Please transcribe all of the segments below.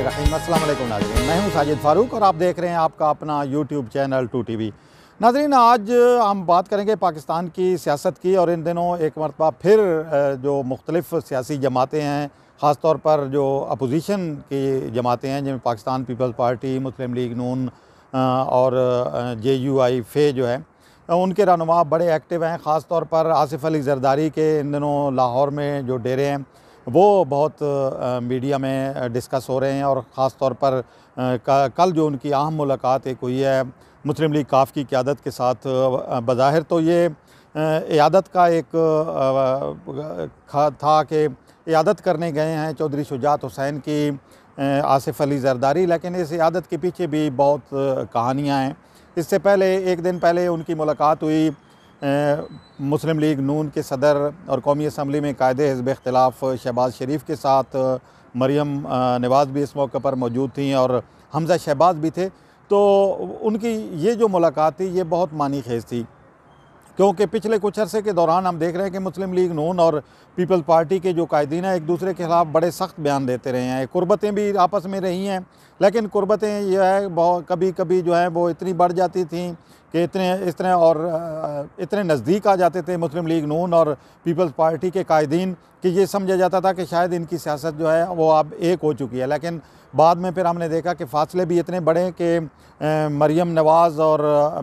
नाजरीन मैं हूं साजिद फारूक और आप देख रहे हैं आपका अपना YouTube channel two T V नाजरीन आज हम बात करेंगे पाकिस्तान की सियासत की और इन दिनों एक मरतबा फिर जो मुख्तलिफ़ सियासी जमातें हैं ख़ास तौर पर जो अपोजिशन की जमातें हैं जिनमें Pakistan Peoples Party Muslim League Noon और जे यू आई फे जो है उनके रहनुमा बड़े एक्टिव हैं ख़ास तौर पर आसिफ अली जरदारी के इन दिनों लाहौर में जो डेरे हैं वो बहुत मीडिया में डिस्कस हो रहे हैं और ख़ास तौर पर कल जो उनकी अहम मुलाकात एक हुई है मुस्लिम लीग काफ़ की क्यादत के साथ बज़ाहिर तो ये यादत का एक था कि यादत करने गए हैं चौधरी शुजात हुसैन की आसिफ अली जरदारी लेकिन इस यादत के पीछे भी बहुत कहानियाँ हैं इससे पहले एक दिन पहले उनकी मुलाकात हुई मुस्लिम लीग नून के सदर और कौमी असम्बली में कायदे हिजब अख्तिलाफ़ शहबाज शरीफ के साथ मरियम नवाज़ भी इस मौके पर मौजूद थी और हमजा शहबाज भी थे तो उनकी ये जो मुलाकात थी ये बहुत मानी खेज थी क्योंकि पिछले कुछ अरसे के दौरान हम देख रहे हैं कि मुस्लिम लीग नून और पीपल्स पार्टी के जो कायदीन हैं एक दूसरे के खिलाफ बड़े सख्त बयान देते रहे हैं कुर्बतें भी आपस में रही हैं लेकिन कुर्बतें जो है बहुत कभी कभी जो हैं वो इतनी बढ़ जाती थी कि इतने इस तरह और इतने नज़दीक आ जाते थे मुस्लिम लीग नून और पीपल्स पार्टी के कायदीन कि ये समझा जाता था कि शायद इनकी सियासत जो है वो अब एक हो चुकी है लेकिन बाद में फिर हमने देखा कि फासले भी इतने बड़े कि मरियम नवाज़ और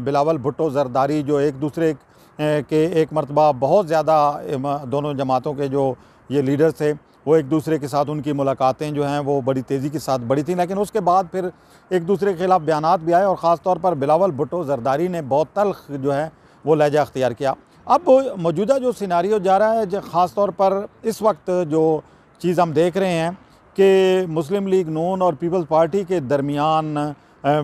बिलावल भुट्टो जरदारी जो एक दूसरे कि एक मरतबा बहुत ज़्यादा दोनों जमातों के जो ये लीडर थे वो एक दूसरे के साथ उनकी मुलाकातें जो हैं वो बड़ी तेज़ी के साथ बढ़ी थी लेकिन उसके बाद फिर एक दूसरे के खिलाफ बयान भी आए और ख़ास तौर पर बिलावल भुटो जरदारी ने बहुत तलख जो है वो लहजा अख्तियार किया अब मौजूदा जो सिनारी जा रहा है ख़ास तौर पर इस वक्त जो चीज़ हम देख रहे हैं कि मुस्लिम लीग नून और पीपल्स पार्टी के दरमियान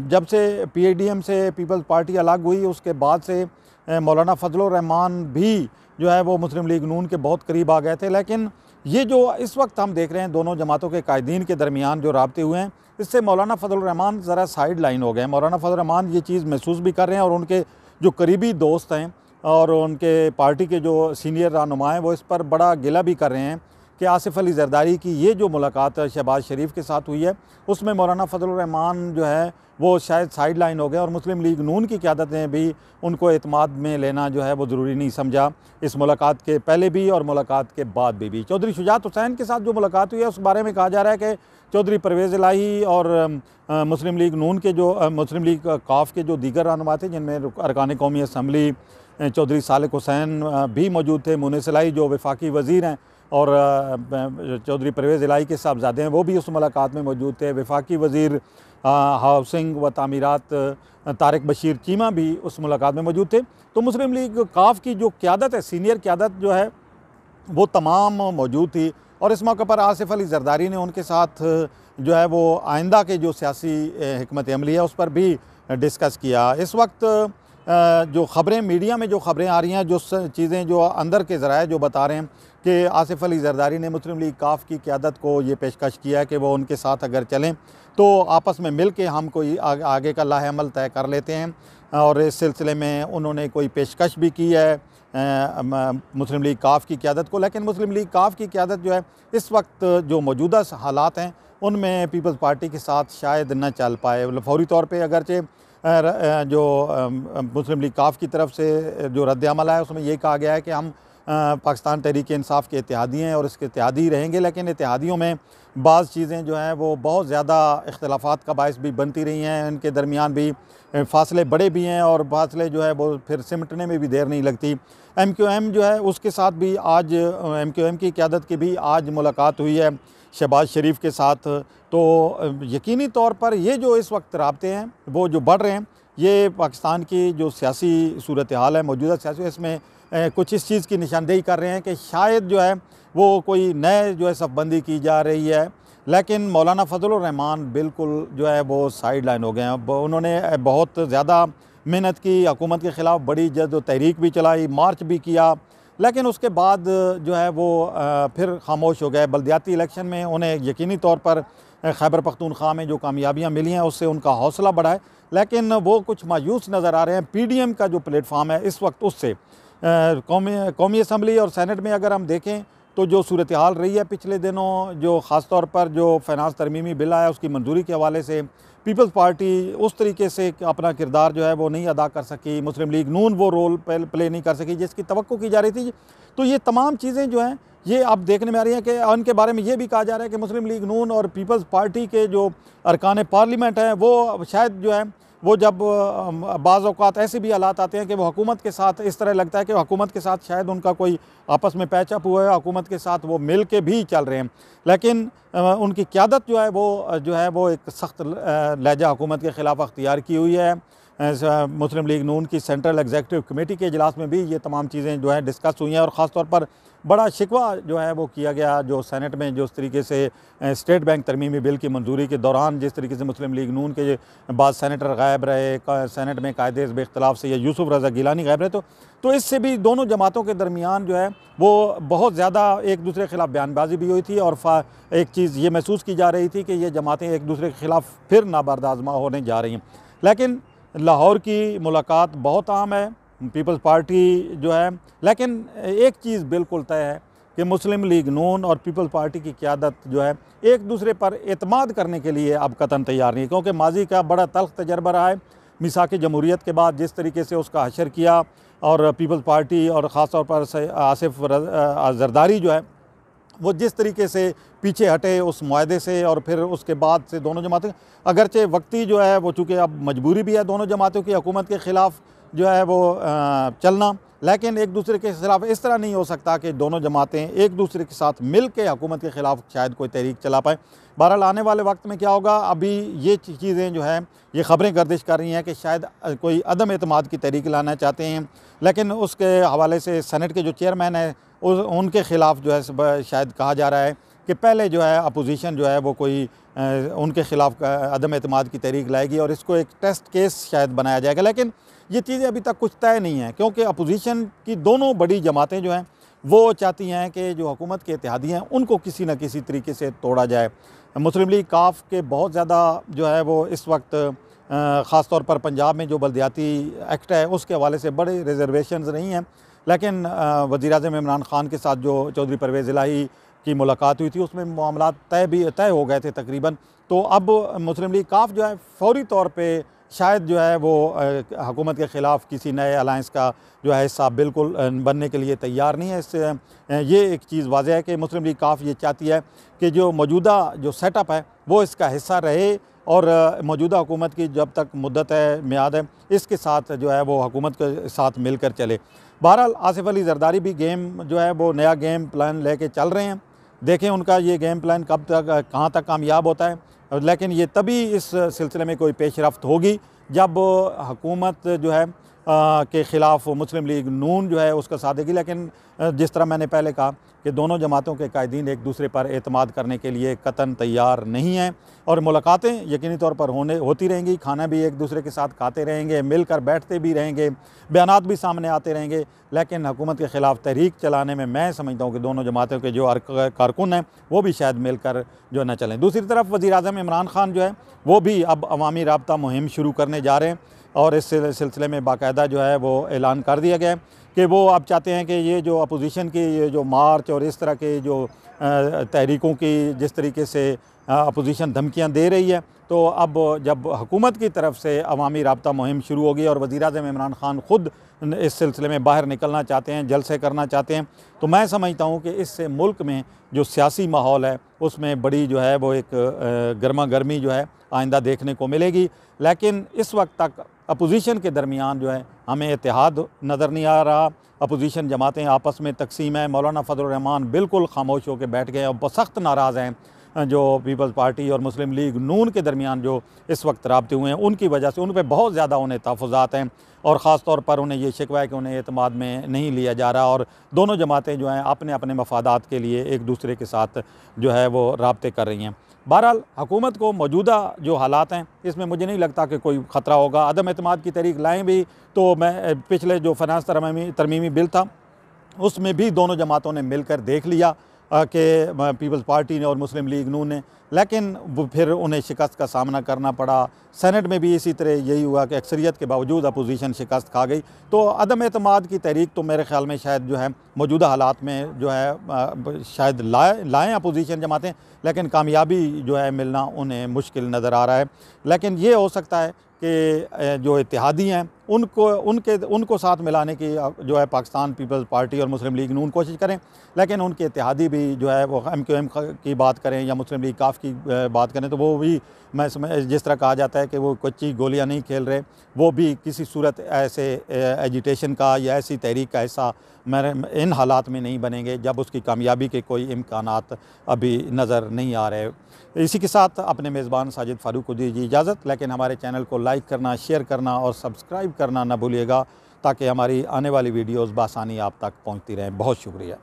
जब से पीएडीएम से पीपल्स पार्टी अलग हुई उसके बाद से मौलाना फजलरहमान भी जो है वो मुस्लिम लीग नून के बहुत करीब आ गए थे लेकिन ये जो इस वक्त हम देख रहे हैं दोनों जमातों के कायदीन के दरमियान जो रबते हुए हैं इससे मौलाना फजलरहमान ज़रा साइड लाइन हो गए मौलाना फजलरहमान ये चीज़ महसूस भी कर रहे हैं और उनके जो करीबी दोस्त हैं और उनके पार्टी के जो सीनियर रहनुमा हैं वो इस पर बड़ा गिला भी कर रहे हैं कि आसिफ अली जरदारी की ये जो मुलाकात शहबाज शरीफ के साथ हुई है उसमें मौलाना फजलरहमान जो है वो शायद साइड लाइन हो गए और मुस्लिम लीग नून की क्यादत ने भी उनको अतमाद में लेना जो है वो ज़रूरी नहीं समझा इस मुलाकात के पहले भी और मुलाकात के बाद भी भी चौधरी शुजात हुसैन के साथ जो मुलाकात हुई है उस बारे में कहा जा रहा है कि चौधरी परवेज़ लाही और मुस्लिम लीग नून के जो मुस्लिम लीग काफ के जो दीगर रहनुमा थे जिनमें अरकान कौमी असम्बली चौधरी सालक हुसैन भी मौजूद थे मुनसलाई जो वफाकी वज़ी हैं और चौधरी परवेज़ इलाई के साहबजादे हैं वो भी उस मुलाकात में मौजूद थे वफाकी वज़ीर हाउसिंग व तमीरत तारक बशीर चीमा भी उस मुलाकात में मौजूद थे तो मुस्लिम लीग काफ की जो क्यादत है सीनियर क्यादत जो है वो तमाम मौजूद थी और इस मौके पर आसिफ अली जरदारी ने उनके साथ जो है वो आइंदा के जो सियासी हमत अमली है उस पर भी डिस्कस किया इस वक्त जो ख़बरें मीडिया में जो ख़बरें आ रही हैं जो चीज़ें जो अंदर के ज़रा जो बता रहे हैं कि आसिफ अली जरदारी ने मुस्लिम लीग काफ की क्यादत को ये पेशकश किया है कि वो उनके साथ अगर चलें तो आपस में मिल के हम कोई आगे का लाहेमल तय कर लेते हैं और इस सिलसिले में उन्होंने कोई पेशकश भी की है मुस्लिम लीग काफ की क्यादत को लेकिन मुस्लिम लीग काफ की क्यादत जो है इस वक्त जो मौजूदा हालात हैं उनमें पीपल्स पार्टी के साथ शायद न चल पाए फौरी तौर पर अगरचे जो मुस्लिम लीग काफ की तरफ से जो रद्दमल है उसमें ये कहा गया है कि हम पाकिस्तान तहरीक इंसाफ के इतिहादी हैं और इसके इतिहादी रहेंगे लेकिन इतिहादियों में बाज़ चीज़ें जो हैं वो बहुत ज़्यादा इख्लाफा का बायस भी बनती रही हैं इनके दरमियान भी फासले बड़े भी हैं और फासले जो है वो फिर सिमटने में भी देर नहीं लगती एम क्यू एम जो है उसके साथ भी आज एम क्यू एम की क्यादत की भी आज मुलाकात हुई है शहबाज शरीफ के साथ तो यकीनी तौर पर ये जो इस वक्त रबते हैं वो जो बढ़ रहे हैं ये पाकिस्तान की जो सियासी सूरत हाल है मौजूदा सियासी इसमें कुछ इस चीज़ की निशानदेही कर रहे हैं कि शायद जो है वो कोई नए जो है सफबंदी की जा रही है लेकिन मौलाना रहमान बिल्कुल जो है वो साइड लाइन हो गए हैं उन्होंने बहुत ज़्यादा मेहनत की हुकूमत के ख़िलाफ़ बड़ी जद तहरीक भी चलाई मार्च भी किया लेकिन उसके बाद जो है वो फिर खामोश हो गए बलदियाती इलेक्शन में उन्हें यकीनी तौर पर खैबर पख्तूनख्वा में जो कामयाबियाँ मिली हैं उससे उनका हौसला बढ़ा है लेकिन वो कुछ मायूस नज़र आ रहे हैं पी डी एम का जो प्लेटफार्म है इस वक्त उससे कौमी कौमी असम्बली और सैनट में अगर हम देखें तो जो सूरत हाल रही है पिछले दिनों जो ख़ास तौर पर जो फैनानस तरमीमी बिल आया उसकी मंजूरी के हवाले से पीपल्स पार्टी उस तरीके से अपना किरदार जो है वो नहीं अदा कर सकी मुस्लिम लीग नून वो रोल प्ले नहीं कर सकी जिसकी तो की जा रही थी तो ये तमाम चीज़ें जो हैं ये अब देखने में आ रही हैं कि उनके बारे में ये भी कहा जा रहा है कि मुस्लिम लीग नून और पीपल्स पार्टी के जो अरकान पार्लियामेंट हैं वो शायद जो है वो जब बाज़ात ऐसे भी हालात आते हैं कि वो हुकूमत के साथ इस तरह लगता है कि हुकूमत के साथ शायद उनका कोई आपस में पैचअप हुआ है हुकूमत के साथ वो मिल के भी चल रहे हैं लेकिन उनकी क्यादत जो है वो जो है वो एक सख्त लहजा हुकूमत के ख़िलाफ़ अख्तियार की हुई है मुस्लिम लीग नून की सेंट्रल एग्जेक्टिव कमेटी के अजलास में भी ये तमाम चीज़ें जो हैं डिस्कस हुई हैं और ख़ासतौर पर बड़ा शिकवा जो है वो किया गया जो सेनेट में जो तरीके से स्टेट बैंक तरमीमी बिल की मंजूरी के दौरान जिस तरीके से मुस्लिम लीग नून के बाद सेनेटर गायब रहे सेनेट में कायदे बेख्तलाफ से या यूसुफ रजा गिलानी गायब रहे तो तो इससे भी दोनों जमातों के दरमियान जो है वो बहुत ज़्यादा एक दूसरे के ख़िलाफ़ बयानबाजी भी हुई थी और एक चीज़ ये महसूस की जा रही थी कि ये जमातें एक दूसरे के ख़िलाफ़ फिर नाबरदाजमा होने जा रही हैं लेकिन लाहौर की मुलाकात बहुत आम है पीपल्स पार्टी जो है लेकिन एक चीज़ बिल्कुल तय है कि मुस्लिम लीग नून और पीपल्स पार्टी की क्यादत जो है एक दूसरे पर अतमाद करने के लिए अब कतन तैयार नहीं है क्योंकि माजी का बड़ा तल्ख तजर्बा रहा है मिसा की जमहूरीत के बाद जिस तरीके से उसका हशर किया और पीपल्स पार्टी और ख़ास तौर पर आसिफ जरदारी जो है वो जिस तरीके से पीछे हटे उस माहे से और फिर उसके बाद से दोनों जमातें अगरचे वक्ती जो है वो चूँकि अब मजबूरी भी है दोनों जमातों की हुकूमत के ख़िलाफ़ जो है वो चलना लेकिन एक दूसरे के खिलाफ इस तरह नहीं हो सकता कि दोनों जमातें एक दूसरे के साथ मिल के हकूमत के ख़िलाफ़ शायद कोई तहरीक चला पाए बहरहाल आने वाले वक्त में क्या होगा अभी ये चीज़ें जो है ये ख़बरें गर्दिश कर रही हैं कि शायद कोई अदम अतमाद की तहरीक लाना चाहते हैं लेकिन उसके हवाले से सैनट के जो चेयरमैन हैं उनके ख़िलाफ़ जो है शायद कहा जा रहा है कि पहले जो है अपोजिशन जो है वो कोई उनके ख़िलाफ़ अदम अतमाद की तहरीक लाएगी और इसको एक टेस्ट केस शायद बनाया जाएगा लेकिन ये चीज़ें अभी तक कुछ तय नहीं हैं क्योंकि अपोजिशन की दोनों बड़ी जमातें जो हैं वो चाहती हैं कि जो हुकूमत के इतिहादी हैं उनको किसी न किसी तरीके से तोड़ा जाए मुस्लिम लीग काफ के बहुत ज़्यादा जो है वो इस वक्त ख़ास तौर पर पंजाब में जो बलदियाती एक्ट है उसके हवाले से बड़े रिजर्वेशन नहीं हैं लेकिन वज़ी अजम इमरान ख़ान के साथ जो चौधरी परवेज़ इलाही की मुलाकात हुई थी उसमें मामला तय भी तय हो गए थे तकरीबन तो अब मुस्लिम लीग काफ जो है फौरी तौर पर शायद जो है वो हुकूमत के ख़िलाफ़ किसी नए अलायंस का जो है हिस्सा बिल्कुल बनने के लिए तैयार नहीं है इस ये एक चीज़ वाजह है कि मुस्लिम लीग काफ़ ये चाहती है कि जो मौजूदा जो सेटअप है वो इसका हिस्सा रहे और मौजूदा हुकूमत की जब तक मुद्दत है म्याद है इसके साथ जो है वो हकूमत के साथ मिलकर चले बहरहाल आसिफ अली जरदारी भी गेम जो है वो नया गेम प्लान लेके चल रहे हैं देखें उनका ये गेम प्लान कब तक कहाँ तक कामयाब होता है लेकिन ये तभी इस सिलसिले में कोई पेश रफ्त होगी जब हकूमत जो है के ख़िलाफ़ मुस्लिम लीग नून जो है उसका साथ देगी लेकिन जिस तरह मैंने पहले कहा कि दोनों जमातों के कायदीन एक दूसरे पर अतमाद करने के लिए कतन तैयार नहीं हैं और मुलाकातें यकीनी तौर पर होने होती रहेंगी खाना भी एक दूसरे के साथ खाते रहेंगे मिलकर बैठते भी रहेंगे बयान भी सामने आते रहेंगे लेकिन हुकूमत के ख़िलाफ़ तहरीक चलाने में मैं समझता हूँ कि दोनों जमातों के जो कारकुन हैं वो भी शायद मिलकर जो न चलें दूसरी तरफ वज़ी अजम इमरान खान जो है वो भी अब अवमी रबता मुहिम शुरू करने जा रहे हैं और इस सिलसिले में बाकायदा जो है वो ऐलान कर दिया गया कि वो आप चाहते हैं कि ये जो अपोजिशन की ये जो मार्च और इस तरह के जो तहरीकों की जिस तरीके से अपोजिशन धमकियाँ दे रही है तो अब जब हुकूमत की तरफ से अवामी रबता मुहिम शुरू होगी और वज़ी अजम इमरान ख़ान ख़ुद इस सिलसिले में बाहर निकलना चाहते हैं जलसे करना चाहते हैं तो मैं समझता हूँ कि इससे मुल्क में जो सियासी माहौल है उसमें बड़ी जो है वो एक गर्मा गर्मी जो है आइंदा देखने को मिलेगी लेकिन इस वक्त तक अपोजिशन के दरमियान जो है हमें इतिहाद नज़र नहीं आ रहा अपोजिशन जमातें आपस में तकसीम है मौलाना फजलरहमान बिल्कुल खामोश होकर बैठ गए और बहुत सख्त नाराज़ हैं जो पीपल्स पार्टी और मुस्लिम लीग नून के दरमियान जो इस वक्त रबते हुए हैं उनकी वजह से उन पर बहुत ज़्यादा उन्हें तहफ़ात हैं और ख़ास तौर पर उन्हें ये शिकवा है कि उन्हें अतमाद में नहीं लिया जा रहा और दोनों जमातें जो हैं अपने अपने मफादात के लिए एक दूसरे के साथ जो है वो रबते कर रही हैं बहरहाल हुकूमत को मौजूदा जो हालात हैं इसमें मुझे नहीं लगता कि कोई ख़तरा होगा अदम अतमाद की तहरीक लाएँ भी तो मैं पिछले जो फनास तरमी तरमीमी बिल था उसमें भी दोनों जमातों ने मिलकर देख लिया के पीपल्स पार्टी ने और मुस्लिम लीग नू ने लेकिन वो फिर उन्हें शिकस्त का सामना करना पड़ा सेनेट में भी इसी तरह यही हुआ कि अक्सरियत के बावजूद अपोजिशन शिकस्त खा गई तो अदम अतमाद की तहरीक तो मेरे ख्याल में शायद जो है मौजूदा हालात में जो है शायद लाए लाएँ अपोजिशन जमातें लेकिन कामयाबी जो है मिलना उन्हें मुश्किल नज़र आ रहा है लेकिन ये हो सकता है के जो इतिहादी हैं उनको उनके उनको साथ मिलाने की जो है पाकिस्तान पीपल्स पार्टी और मुस्लिम लीग नून कोशिश करें लेकिन उनके इतिहादी भी जो है वो एम क्यू एम की बात करें या मुस्लिम लीग काफ की बात करें तो वो भी मैं जिस तरह कहा जाता है कि वो कच्ची गोलियां नहीं खेल रहे वो भी किसी सूरत ऐसे एजिटेशन का या ऐसी तहरीक का हिस्सा मेरे इन हालात में नहीं बनेंगे जब उसकी कामयाबी के कोई इम्कान अभी नज़र नहीं आ रहे इसी के साथ अपने मेज़बान साजिद फारूक को दीजिए इजाज़त लेकिन हमारे चैनल को लाइक करना शेयर करना और सब्सक्राइब करना ना भूलिएगा ताकि हमारी आने वाली वीडियोज़ बसानी आप तक पहुँचती रहें बहुत शुक्रिया